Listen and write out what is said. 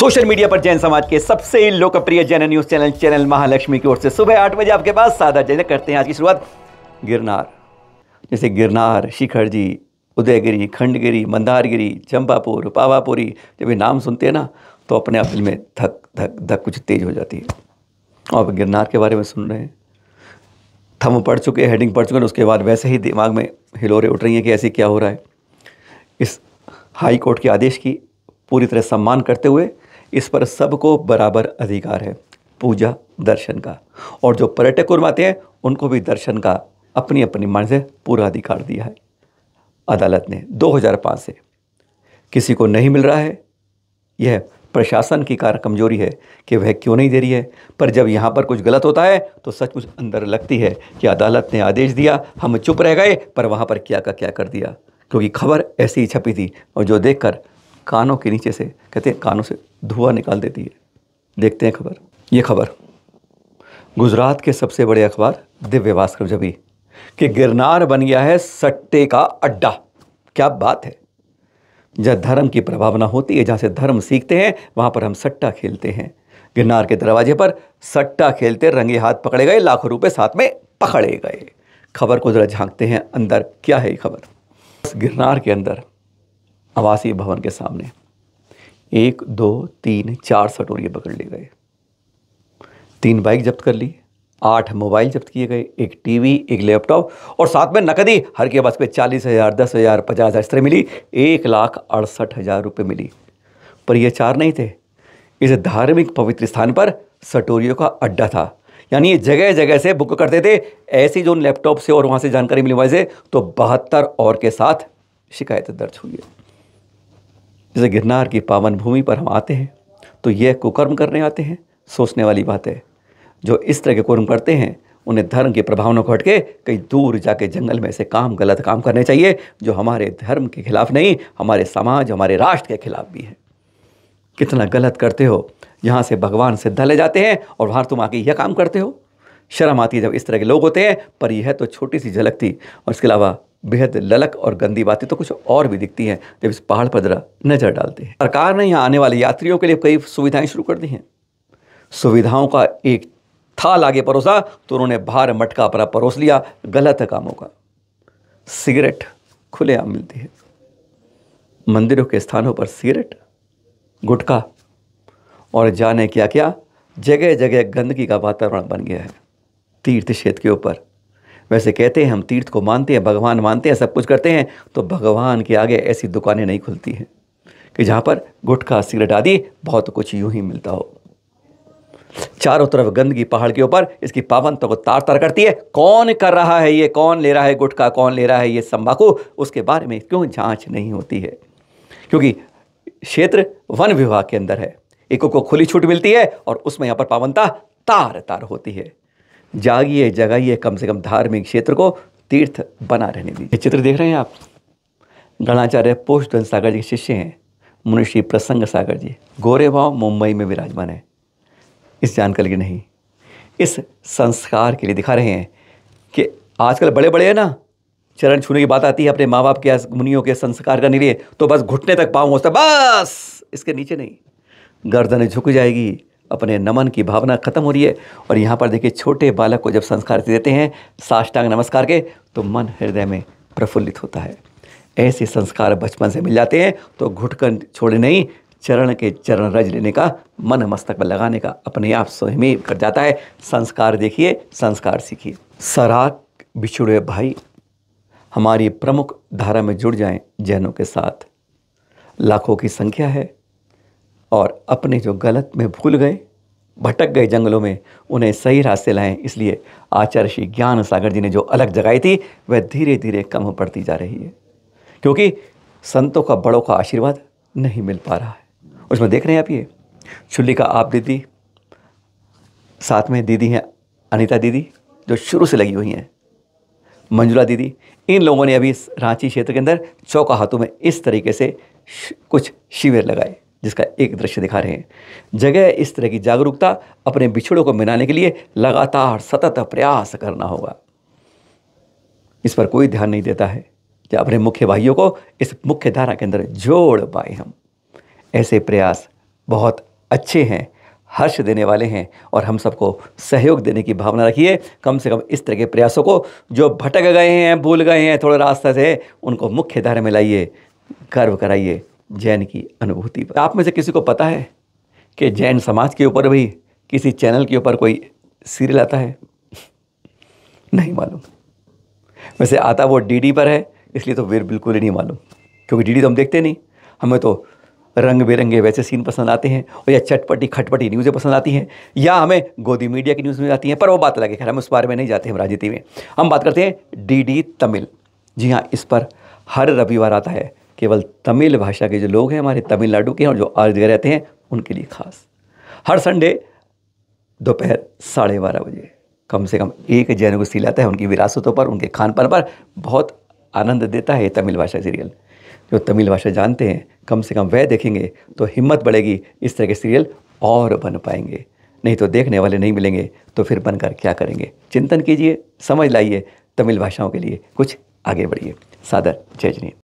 social media पर जैन समाज के सबसे लोकप्रिय Jain news channel channel Mahalakshmi की ओर से सुबह आठ बजे आपके पास सादा जैन करते हैं आज की शुरुआत गिरनार जैसे गिरनार शिखर जी उदयगिरी खंडगिरी मंदारगिरी चंपापुर पावापुरी जब ये नाम सुनते हैं ना तो अपने आप में धक धक धक कुछ तेज हो जाती है और गिरनार के बारे में सुन रहे हैं थम पढ़ चुके हैं हेडिंग पढ़ चुके हैं उसके बाद वैसे ही दिमाग में हिलोरे उठ रही हैं कि ऐसे क्या हो रहा है इस हाई कोर्ट के आदेश की पूरी तरह सम्मान करते हुए इस पर सबको बराबर अधिकार है पूजा दर्शन का और जो पर्यटक कुरवाते हैं उनको भी दर्शन का अपनी अपनी मन से पूरा अधिकार दिया है अदालत ने 2005 से किसी को नहीं मिल रहा है यह प्रशासन की कार कमजोरी है कि वह क्यों नहीं दे रही है पर जब यहाँ पर कुछ गलत होता है तो सचमुच अंदर लगती है कि अदालत ने आदेश दिया हम चुप रह गए पर वहाँ पर क्या का क्या कर दिया क्योंकि खबर ऐसी ही छपी थी और जो देखकर कानों के नीचे से कहते हैं कानों से धुआं निकाल देती है देखते हैं खबर ये खबर गुजरात के सबसे बड़े अखबार दिव्य भास्कर जबी कि गिरनार बन गया है सट्टे का अड्डा क्या बात है जहाँ धर्म की प्रभावना होती है जहाँ से धर्म सीखते हैं वहाँ पर हम सट्टा खेलते हैं गिरनार के दरवाजे पर सट्टा खेलते रंगे हाथ पकड़े गए लाखों रुपए साथ में पकड़े गए खबर को ज़रा झांकते हैं अंदर क्या है ये खबर गिरनार के अंदर आवासीय भवन के सामने एक दो तीन चार सटोरिए पकड़ लिए गए तीन बाइक जब्त कर ली आठ मोबाइल जब्त किए गए एक टीवी एक लैपटॉप और साथ में नकदी हर के बस पे चालीस हज़ार दस हज़ार पचास हज़ार इस तरह मिली एक लाख अड़सठ हज़ार रुपये मिली पर ये चार नहीं थे इस धार्मिक पवित्र स्थान पर सटोरियों का अड्डा था यानी जगह जगह से बुक करते थे ऐसी जो लैपटॉप से और वहाँ से जानकारी मिली वैसे तो बहत्तर और के साथ शिकायतें दर्ज हुई है जैसे गिरनार की पावन भूमि पर हम आते हैं तो यह कुकर्म करने आते हैं सोचने वाली बात है जो इस तरह के कुर्म करते हैं उन्हें धर्म की प्रभावना को हटके कहीं दूर जाके जंगल में ऐसे काम गलत काम करने चाहिए जो हमारे धर्म के खिलाफ नहीं हमारे समाज हमारे राष्ट्र के खिलाफ भी है कितना गलत करते हो यहाँ से भगवान सिद्धा ले जाते हैं और वहाँ तुम आके यह काम करते हो शर्म आती है जब इस तरह के लोग होते हैं पर यह तो छोटी सी झलक थी और इसके अलावा बेहद ललक और गंदी बातें तो कुछ और भी दिखती हैं जब इस पहाड़ पर जरा नज़र डालते हैं सरकार ने यहाँ आने वाले यात्रियों के लिए कई सुविधाएं शुरू कर दी हैं सुविधाओं का एक थाल आगे परोसा तो उन्होंने भार मटका पर परोस लिया गलत कामों का सिगरेट खुलेआम मिलती है मंदिरों के स्थानों पर सिगरेट गुटखा और जाने क्या क्या जगह जगह गंदगी का वातावरण बन गया है तीर्थ क्षेत्र के ऊपर वैसे कहते हैं हम तीर्थ को मानते हैं भगवान मानते हैं सब कुछ करते हैं तो भगवान के आगे ऐसी दुकानें नहीं खुलती हैं कि जहाँ पर गुटखा सिगरेट आदि बहुत कुछ यूं ही मिलता हो चारों तरफ गंदगी पहाड़ के ऊपर इसकी पावन तो को तार तार करती है कौन कर रहा है ये कौन ले रहा है गुटखा कौन ले रहा है ये तम्बाकू उसके बारे में क्यों जांच नहीं होती है क्योंकि क्षेत्र वन विभाग के अंदर है एक को खुली छूट मिलती है और उसमें यहाँ पर पावनता तार तार होती है जागिए जगाइए कम से कम धार्मिक क्षेत्र को तीर्थ बना रहने दीजिए चित्र देख रहे हैं आप गणाचार्य पोषधन सागर जी के शिष्य हैं मुनिषि प्रसंग सागर जी भाव मुंबई में विराजमान है इस जानकारी के लिए नहीं इस संस्कार के लिए दिखा रहे हैं कि आजकल बड़े बड़े हैं ना चरण छूने की बात आती है अपने माँ बाप के मुनियों के संस्कार करने के लिए तो बस घुटने तक पाँव होता बस इसके नीचे नहीं गर्दन झुक जाएगी अपने नमन की भावना खत्म हो रही है और यहाँ पर देखिए छोटे बालक को जब संस्कार देते हैं साष्टांग नमस्कार के तो मन हृदय में प्रफुल्लित होता है ऐसे संस्कार बचपन से मिल जाते हैं तो घुटकन छोड़े नहीं चरण के चरण रज लेने का मन मस्तक पर लगाने का अपने आप स्वयं कर जाता है संस्कार देखिए संस्कार सीखिए सराक बिछुड़े भाई हमारी प्रमुख धारा में जुड़ जाएं जैनों के साथ लाखों की संख्या है और अपने जो गलत में भूल गए भटक गए जंगलों में उन्हें सही रास्ते लाएं इसलिए आचार्य श्री ज्ञान सागर जी ने जो अलग जगाई थी वह धीरे धीरे कम पड़ती जा रही है क्योंकि संतों का बड़ों का आशीर्वाद नहीं मिल पा रहा है उसमें देख रहे हैं आप ये चुल्ली का आप दीदी साथ में दीदी हैं अनिता दीदी जो शुरू से लगी हुई हैं मंजुला दीदी इन लोगों ने अभी रांची क्षेत्र के अंदर चौका हाथों में इस तरीके से कुछ शिविर लगाए जिसका एक दृश्य दिखा रहे हैं जगह इस तरह की जागरूकता अपने बिछड़ों को मिलाने के लिए लगातार सतत प्रयास करना होगा इस पर कोई ध्यान नहीं देता है या अपने मुख्य भाइयों को इस मुख्य धारा के अंदर जोड़ पाए हम ऐसे प्रयास बहुत अच्छे हैं हर्ष देने वाले हैं और हम सबको सहयोग देने की भावना रखिए कम से कम इस तरह के प्रयासों को जो भटक गए हैं भूल गए हैं थोड़े रास्ते से उनको मुख्य धारा में लाइए गर्व कराइए जैन की अनुभूति पर आप में से किसी को पता है कि जैन समाज के ऊपर भी किसी चैनल के ऊपर कोई सीरियल आता है नहीं मालूम वैसे आता वो डीडी पर है इसलिए तो वीर बिल्कुल ही नहीं मालूम क्योंकि डीडी तो हम देखते नहीं हमें तो रंग बिरंगे वैसे सीन पसंद आते हैं और या चटपटी खटपटी न्यूज़ें पसंद आती हैं या हमें गोदी मीडिया की न्यूज़ में आती हैं पर वो बात अलग है खैर हम उस बारे में नहीं जाते हम राजनीति में हम बात करते हैं डी डी तमिल जी हाँ इस पर हर रविवार आता है केवल तमिल भाषा के जो लोग हैं हमारे तमिलनाडु के हैं और जो आज जगह रहते हैं उनके लिए खास हर संडे दोपहर साढ़े बारह बजे कम से कम एक जैन को सी लाता है उनकी विरासतों पर उनके खान पान पर बहुत आनंद देता है तमिल भाषा सीरियल जो तमिल भाषा जानते हैं कम से कम वह देखेंगे तो हिम्मत बढ़ेगी इस तरह के सीरियल और बन पाएंगे नहीं तो देखने वाले नहीं मिलेंगे तो फिर बनकर क्या करेंगे चिंतन कीजिए समझ लाइए तमिल भाषाओं के लिए कुछ आगे बढ़िए सादर जय जनी